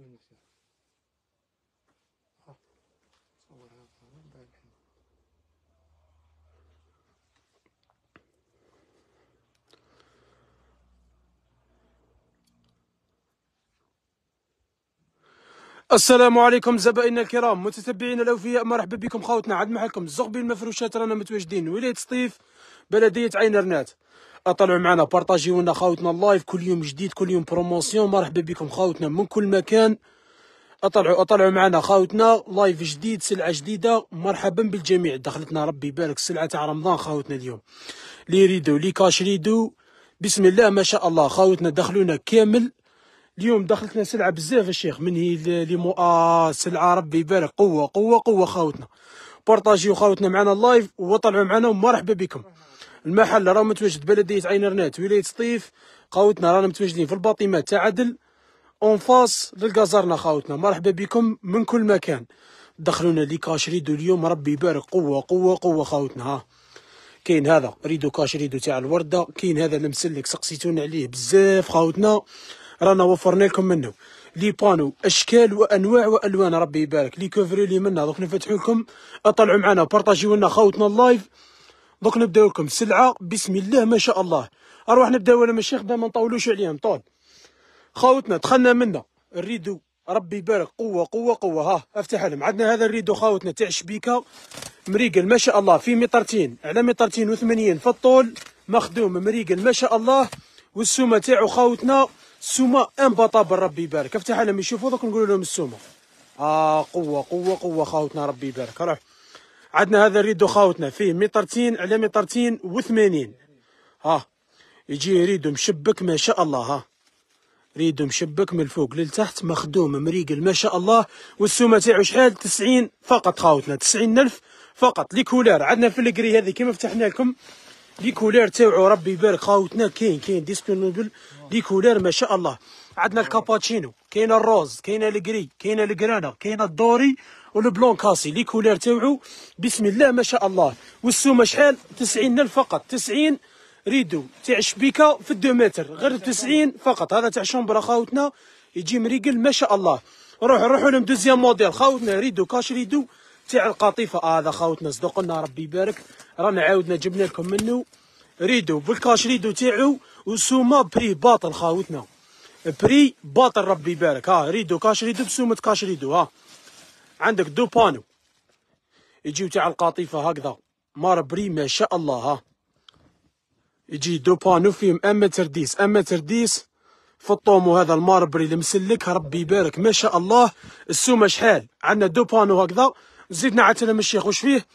من نفسها آه، ها صورها بعد الحين السلام عليكم زبائننا الكرام متتبعينا الاوفياء مرحبا بكم خوتنا عاد معكم الزغبي المفروشات رانا متواجدين ولايه سطيف بلديه عين رنات اطلعوا معنا بارطاجيونا خاوتنا اللايف كل يوم جديد كل يوم بروموسيون مرحبا بكم خاوتنا من كل مكان اطلعوا اطلعوا معنا خاوتنا لايف جديد سلعه جديده مرحبا بالجميع دخلتنا ربي يبارك السلعه تاع رمضان خاوتنا اليوم لي ريدو لي كاش ريدو بسم الله ما شاء الله خاوتنا دخلونا كامل اليوم دخلتنا سلعه بزاف الشيخ من هي لي مو آه سلعه ربي يبارك قوه قوه قوه خاوتنا بارطاجيو خاوتنا معنا اللايف وطلعوا معنا ومرحبا بكم المحل راه متواجد بلديه عين رنات ولايه سطيف خاوتنا رانا متواجدين في الباطيمات تاع عدل اون فاس للكازارنا خاوتنا مرحبا بكم من كل مكان دخلونا لي كاش ريدو اليوم ربي يبارك قوه قوه قوه خاوتنا ها كاين هذا ريدو كاش ريدو تاع الورده كاين هذا المسلك سقسيتونا عليه بزاف خاوتنا رانا وفرنا لكم منه لي بانو اشكال وانواع والوان ربي يبارك لي كوفري لي منا دوك نفتحو لكم اطلعوا معنا بارطاجيو لنا خاوتنا اللايف دوك نبداو لكم سلعه بسم الله ما شاء الله اروح نبداو انا ماشي خدمه ما نطولوش عليهم طول خاوتنا دخلنا منا الريدو ربي يبارك قوه قوه قوه ها افتح لهم عندنا هذا الريدو خاوتنا تاع الشبيكه مريقل ما شاء الله في مترتين على مترتين وثمانين في الطول مخدوم مريقل ما شاء الله والسومه تاعو خاوتنا سومه انبطابل ربي يبارك افتح لهم يشوفوا دوك نقول لهم السومه اه قوه قوه قوه خاوتنا ربي يبارك روح عندنا هذا ريدو خاوتنا فيه مترتين على مترتين وثمانين ها يجي ريدو مشبك ما شاء الله ها ريدو مشبك من الفوق للتحت مخدوم مريقل ما شاء الله والسومه تاعو شحال تسعين فقط خاوتنا تسعين الف فقط لي كولار عندنا في الكري هذه كيما فتحنا لكم لي كولار تاعو ربي يبارك خاوتنا كاين كاين ديسبونوبل لي كولار ما شاء الله عندنا الكاباتشينو كاين الروز كاين الكري كاين الكرانا كاين الدوري بلون كاسي لي كولير تاوعو بسم الله ما شاء الله والسومه شحال الف فقط 90 ريدو تاع الشبيكه في الدو متر غير 90 فقط هذا تاع شومبرا خاوتنا يجي مريقل ما شاء الله روح روحوا دوزيام موديل خاوتنا ريدو كاش ريدو تاع القطيفه آه هذا خاوتنا صدق لنا ربي يبارك رانا عاودنا جبنا لكم منه ريدو بالكاش ريدو تاعو وسومه بري باطل خاوتنا بري باطل ربي يبارك ها آه، ريدو كاش ريدو بسومه كاش ريدو ها آه. عندك دو بانو يجيو تاع القاطيفه هكذا ماربري ما شاء الله ها يجي دو بانو فيهم اما ترديس اما ترديس في الطوم وهذا الماربري المسلك ربي يبارك ما شاء الله السومه شحال عندنا دو بانو هكذا زيدنا عتنا من الشيخ وش فيه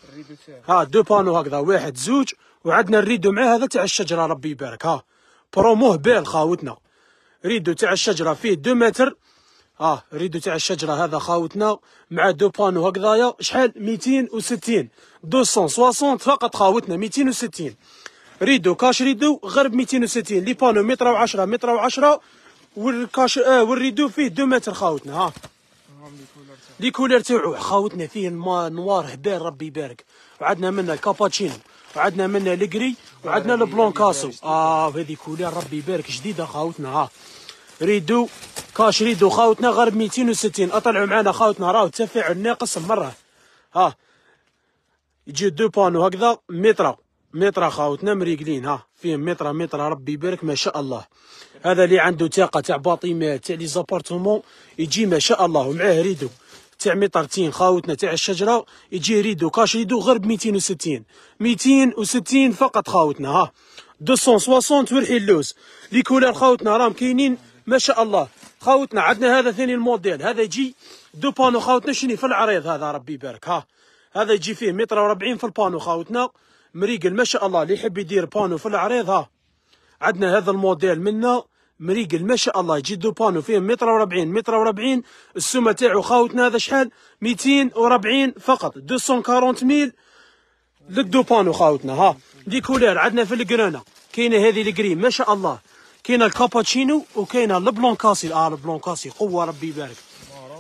ها دو بانو هكذا واحد زوج وعندنا الريدو مع هذا تاع الشجره ربي يبارك ها بروموه بال خاوتنا ريدو تاع الشجره فيه دو متر اه ريدو تاع الشجره هذا خاوتنا مع دو بانو هكذايا شحال 260 260 فقط خاوتنا 260 ريدو كاش ريدو غرب 260 لي بانو متر و10 متر و10 والكاش آه والريدو فيه 2 متر خاوتنا ها لي كولر تاعو خاوتنا فيه الماء نوار هبال ربي يبارك وعندنا منه الكاباتشينو وعندنا منه لقري وعندنا البلونكاسو اه هذه كولر ربي يبارك جديده خاوتنا ها ريدو كاش ريدو خاوتنا غير 260 اطلعوا معنا خاوتنا راهو التفاعل ناقص مره ها يجي دو بانو هكذا مترا مترا خاوتنا مريقلين ها فيهم مترا مترا ربي يبارك ما شاء الله هذا اللي عنده تاقه تاع باطيمات تاع لي زابارتومون يجي ما شاء الله ومعاه ريدو تاع مترتين خاوتنا تاع الشجره يجي ريدو كاش ريدو غير ب 260 260 فقط خاوتنا ها 260 اللوز لي كولار خاوتنا راهم كاينين ما شاء الله خاوتنا عندنا هذا ثاني الموديل هذا يجي دو بانو خاوتنا شني في العريض هذا ربي يبارك ها هذا يجي فيه متر وربعين في البانو خاوتنا مريقل ما شاء الله اللي يحب يدير بانو في العريض ها عندنا هذا الموديل منا مريقل ما شاء الله يجي دو بانو فيه متر وربعين متر وربعين السومه تاعو خاوتنا هذا شحال ميتين وربعين فقط كارونت ميل للدو بانو خاوتنا ها دي كولير عندنا في القرانه كاينه هذه القريم ما شاء الله كاين الكابتشينو وكاين البلونكاسي اه البلونكاسي قوه ربي يبارك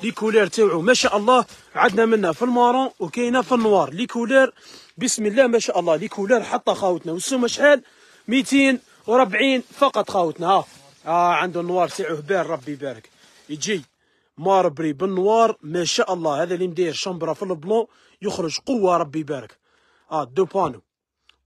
لي كولير تاعو ما شاء الله عندنا منها في المارون وكاينه في النوار لي كولير بسم الله ما شاء الله لي كولير حطه خاوتنا والسومه شحال 240 فقط خاوتنا ها اه عنده النوار تاعو بار ربي يبارك يجي ماربري بالنوار ما شاء الله هذا اللي مداير شمبره في البلون يخرج قوه ربي يبارك اه دو بانو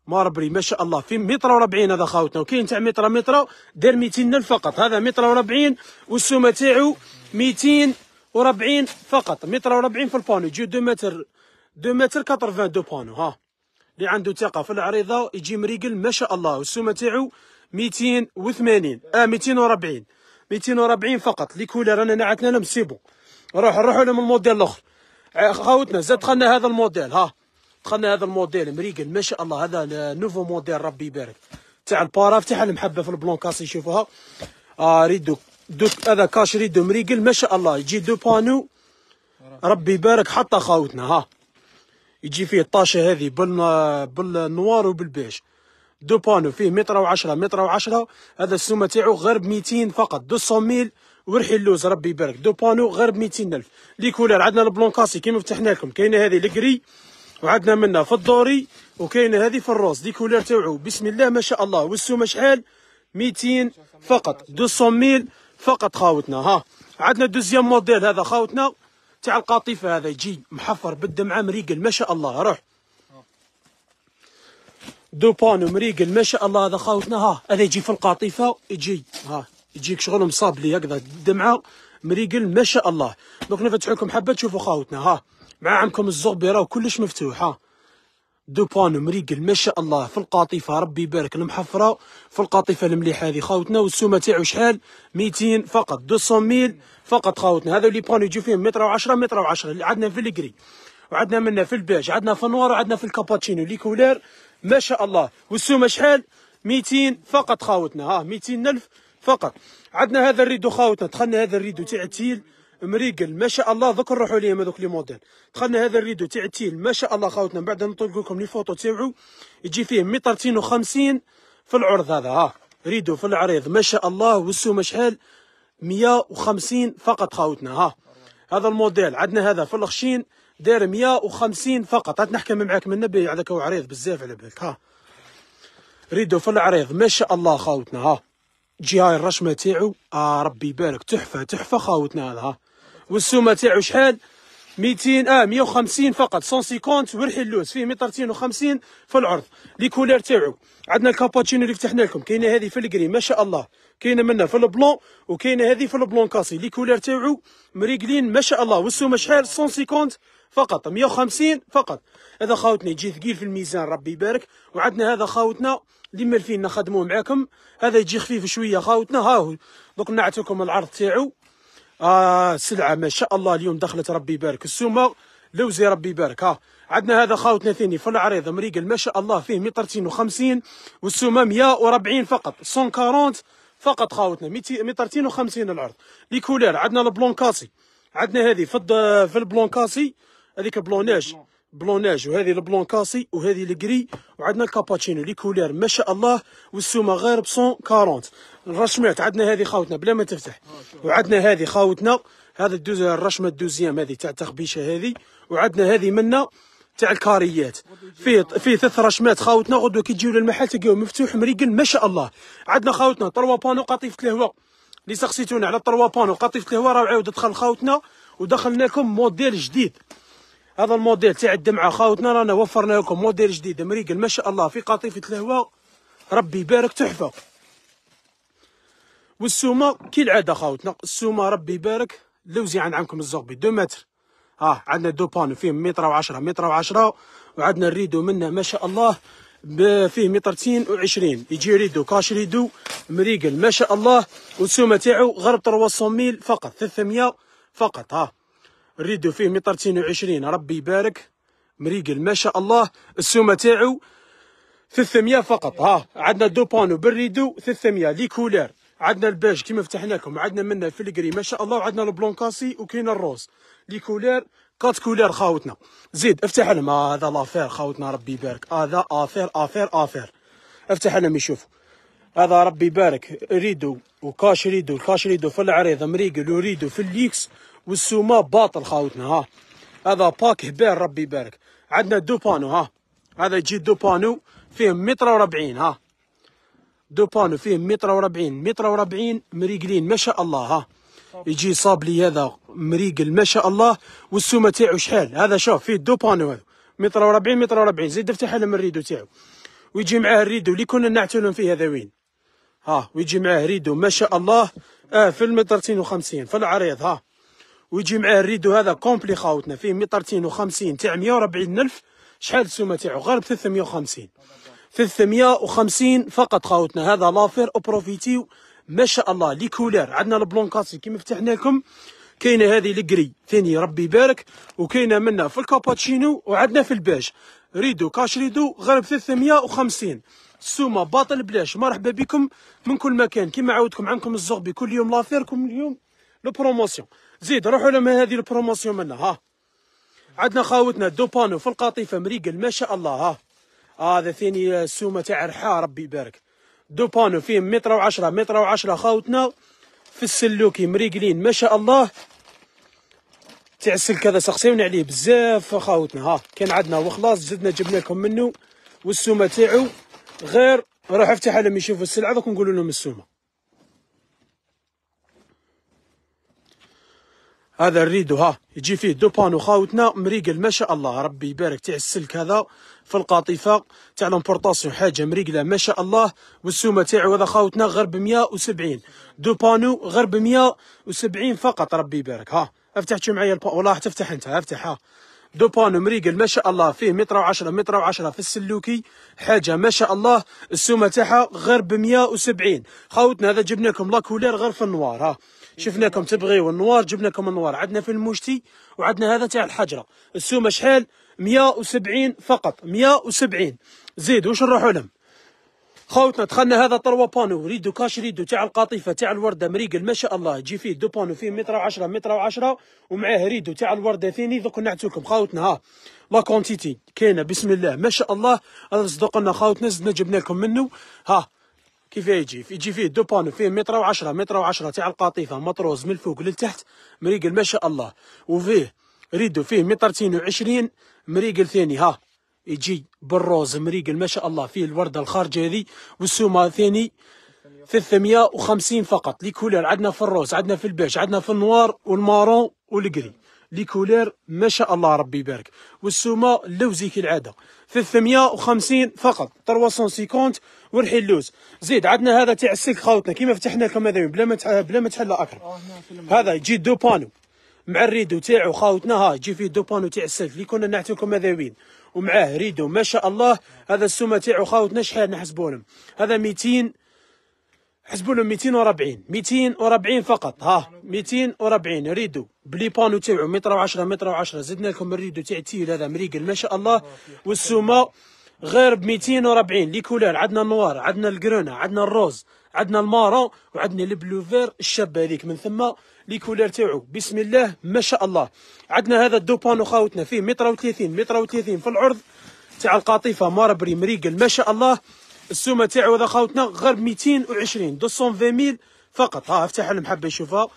ماربري ما شاء الله في متر وربعين هذا خاوتنا وكاين تاع متر متر دير ميتين فقط هذا متر وربعين والسومة تاعو ميتين وربعين فقط متر وربعين في البانو يجي دو متر دو متر فان دو بانو ها اللي عنده ثقة في العريضة يجي مريقل ما شاء الله والسومة تاعو ميتين وثمانين اه ميتين وربعين ميتين وربعين فقط لي كولر انا نعتنا لهم سي سيبو روح نروحو لهم الموديل الاخر آه، خاوتنا زاد دخلنا هذا الموديل ها دخلنا هذا الموديل مريقل ما شاء الله هذا نوفو موديل ربي يبارك تاع البارا فتح المحبه في البلونكاس شوفوها آه ريدو دوك هذا كاش ريدو مريقل ما شاء الله يجي دو بانو ربي يبارك حتى خاوتنا ها يجي فيه الطاشه هذه بال بالنوار وبالبيج دو بانو فيه متر و10 متر و10 هذا السومه تاعو غير ب 200 فقط 200 ميل ورحي اللوز ربي يبارك دو بانو غير ب الف لي كولر عندنا البلون كاسي كيما فتحنا لكم كاينه هذه الكري وعندنا منها في الدوري وكاينه هذه في الروس دي كولير تاعو بسم الله ما شاء الله والسومه شحال 200 فقط 200 ميل فقط خاوتنا ها عندنا دوزيام موديل هذا خاوتنا تاع القطيفه هذا يجي محفر بالدمعه مريقل ما شاء الله روح دوبان مريقل ما شاء الله هذا خاوتنا ها هذا يجي في القطيفه يجي ها يجيك شغل مصاب لي هكذا الدمعه مريقل ما شاء الله دوك نفتح لكم حبه تشوفوا خاوتنا ها مع عمكم الزغبي راه كلش مفتوحه دوبانو مريقل ما شاء الله في القاطفه ربي يبارك المحفره في القاطفه المليحه هذه خاوتنا والسومه تاعو شحال ميتين فقط دوسون ميل فقط خاوتنا هذو لي بانو يجيو فيهم متر و10 متر و10 اللي عندنا في الكري وعندنا منا في الباج عندنا في النوار وعندنا في الكاباتشينو لي كولير ما شاء الله والسومه شحال ميتين فقط خاوتنا ها ميتين الف فقط عندنا هذا الريدو خاوتنا دخلنا هذا الريدو تاع التيل مريقل ما شاء الله ذوك نروحوا ليهم هذوك لي موديل دخلنا هذا الريدو تاع التيل ما شاء الله خاوتنا من بعد نطلق لكم لي فوتو تاعو يجي فيه مترتين وخمسين في العرض هذا ها ريدو في العريض ما شاء الله والسومه شحال 150 فقط خاوتنا ها هذا الموديل عندنا هذا في الخشين داير 150 فقط هات نحكم معاك من نبي هذاك هو عريض بزاف على بالك ها ريدو في العريض ما شاء الله خاوتنا ها جي هاي الرشمه تاعو آه ربي يبارك تحفه تحفه خاوتنا هذا ها والسومه تاعو شحال 200 اه 150 فقط 150 ورحي اللوز فيه متر 250 في العرض لي كولير تاعو عندنا الكابوتشينو اللي فتحنا لكم كاينه هذه في الكري ما شاء الله كاينه منها في البلون وكاينه هذه في البلون كاسي لي كولير تاعو مريقلين ما شاء الله والسومه شحال 150 فقط 150 فقط هذا خاوتنا يجي ثقيل في الميزان ربي يبارك وعندنا هذا خاوتنا اللي مالفين نخدموه معاكم هذا يجي خفيف شويه خاوتنا هاهو دوك نعطيكم العرض تاعو آه سلعة ما شاء الله اليوم دخلت ربي يبارك السومة لوزي ربي يبارك ها عندنا هذا خاوتنا ثاني في العريضه مريقل ما شاء الله فيه مترتين وخمسين والسومة 140 فقط 140 فقط خاوتنا مترتين وخمسين العرض لي كولير عندنا البلونكاسي عندنا هذه في في البلونكاسي هذيك بلوناج بلوناج وهذه البلون كاسي وهذه الكري وعندنا الكاباتشينو لي كولير ما شاء الله والسومه غير ب 140 الرشمات عندنا هذه خاوتنا بلا ما تفتح وعندنا هذه خاوتنا هذا الدوز الرشمه الدوزيام هذه تاع التخبيشه هذه وعندنا هذه منا تاع الكاريات فيه فيه ثلاث رشمات خاوتنا غدوه كي تجيو للمحل تلقاو مفتوح مريقل ما شاء الله عندنا خاوتنا تروا بانو قطيفه الهواء اللي سقسيتونا على تروا بانو قطيفه الهواء راه عاود دخل خاوتنا ودخلنا لكم موديل جديد هذا الموديل تاع الدمعه خاوتنا رانا وفرنا لكم موديل جديد مريقل ما شاء الله في قطيفه الهواء ربي يبارك تحفه والسومه كي العاده خاوتنا السومه ربي يبارك لوزي عن عمكم الزغبي دو متر اه عندنا دو بانو فيه متر و10 متر و10 وعندنا الريدو منه ما شاء الله فيه مترتين وعشرين يجي ريدو كاش ريدو مريقل ما شاء الله والسومه تاعو غرب 300 ميل فقط 300 فقط ها آه. الريدو فيه متر وعشرين ربي يبارك مريقل ما شاء الله السومه تاعو 300 فقط ها عندنا دو بانو بالريدو 300 لي كولير عندنا الباج كيما فتحنا لكم عندنا منه فلقري ما شاء الله وعندنا البلونكاسي وكاين الروز لي كولير كات كولير خاوتنا زيد افتح لهم هذا لافير خاوتنا ربي يبارك هذا افير افير افير افتح لهم يشوفوا هذا ربي يبارك ريدو وكاش ريدو الكاش ريدو في العريض مريقل وريدو في الليكس والسومه باطل خاوتنا ها هذا باك هبال ربي يبارك عندنا دو بانو ها هذا يجي دو بانو فيه متر وربعين ها دو بانو فيه متر وربعين متر وربعين مريقلين ما شاء الله ها يجي صابلي هذا مريقل ما شاء الله والسومه تاعو شحال هذا شوف فيه دو بانو هذا متر وربعين متر وربعين زيد افتح لهم الريدو تاعو ويجي معاه الريدو اللي كنا نعتلهم فيه هذا وين ها ويجي معاه ريدو ما شاء الله آه في المترتين وخمسين في العريض ها ويجي معاه الريدو هذا كومبلي خاوتنا فيه مترتين وخمسين تاع وربعين الف شحال السومه تاعو غير ب 350 350 فقط خاوتنا هذا لافير اوبروفيتيو ما شاء الله لي كولير عندنا البلونكاسي كيما فتحنا لكم كاينه هذه الكري ثاني ربي يبارك وكاينه منا في الكاباتشينو وعندنا في الباج ريدو كاش ريدو غير ب 350 السومه باطل بلاش مرحبا بكم من كل مكان كيما عودكم عندكم الزغبي كل يوم لافير كل يوم البروموسيون زيد روحوا لهم هذه البروموسيون منا ها عندنا خاوتنا دوبانو في القطيفه مريقل ما شاء الله ها هذا آه ثاني السومه تاع رحا ربي يبارك دوبانو فيه متر وعشرة متر وعشرة خاوتنا في السلوكي مريقلين ما شاء الله تاع السلك هذا سقسيونا عليه بزاف خاوتنا ها كان عندنا وخلاص زدنا جبنا لكم منه والسومه تاعو غير روح افتح لهم يشوفوا السلعه دوك نقولوا لهم السومه هذا الريدو ها يجي فيه دو بانو خاوتنا مريقل ما شاء الله ربي يبارك تاع السلك هذا في القاطفه تاع لومبورطاسيون حاجه مريقله ما شاء الله والسومه تاعو هذا خاوتنا غير ب 170 دو بانو غير ب 170 فقط ربي يبارك ها افتح معايا البا والله تفتح انت افتح ها دو بانو مريقل ما شاء الله فيه متر وعشرة متر وعشرة في السلوكي حاجه ما شاء الله السومه تاعها غير بمية وسبعين خاوتنا هذا جبنا لكم لاكولير غير في النوار ها شفناكم تبغيو النوار جبناكم النوار عندنا في المشتي وعندنا هذا تاع الحجره السومه شحال 170 فقط 170 زيد واش نروحوا لهم خوتنا دخلنا هذا طروا بانو ريدو كاش ريدو تاع القطيفه تاع الورده مريقل ما شاء الله تجي فيه دو بانو فيه متر و10 متر و10 ومعاه ريدو تاع الورده ثاني دوك نعتوكم خوتنا ها لا كونتيتي كاينه بسم الله ما شاء الله هذا صدق لنا خوتنا زدنا جبنا لكم منه ها كيف يجي يجي فيه دو بانو فيه متر و10 متر و10 تاع القطيفه مطروز من الفوق للتحت مريقل ما شاء الله وفيه ريدو فيه مترتين وعشرين مريقل ثاني ها يجي بالروز مريقل ما شاء الله فيه الورده الخارجه هذه والسومه ثاني 350 فقط لي كولير عندنا في الروز عندنا في البيج عندنا في النوار والمارون والقري لي كولير ما شاء الله ربي يبارك والسومه لوزي كالعاده 350 فقط 350 اللوز زيد عندنا هذا تاع السلك خاوتنا كيما فتحنا لكم هذا بلا ما بلا ما تحل اكثر آه، هذا يجي دو بانو مع الريدو تاعو خاوتنا ها يجي فيه دو بانو تاع السلك اللي كنا نعطيكم وين ومعاه ريدو ما شاء الله هذا السومه تاعو خاوتنا شحال نحسبوا لهم هذا 200 حسبوا لهم 240 240 فقط ها 240 ريدو بلي بانو تاعو متر و10 متر و10 زدنا لكم الريدو تاع التيل هذا مريقل ما شاء الله والسومه غير ب 240 لي كولور عندنا النوار عندنا الكرونا عندنا الروز عندنا المارون وعندنا البلوفير الشاب هذيك من ثم لي كولور تاعو بسم الله ما شاء الله عندنا هذا الدوبانو خاوتنا فيه متر و30 متر و30 في العرض تاع القطيفه ماربري مريقل ما شاء الله السومه تاعو هذا خاوتنا غير ب 220 220000 فقط ها افتح المحبه شوفها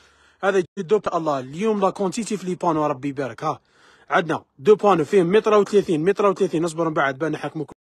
هذا جدو الله اليوم لا كونتيتي في لي بانو ربي يبارك ها عندنا دو بوان فيهم متر و 30 متر و 30 نصبر من بعد بان نحكمكم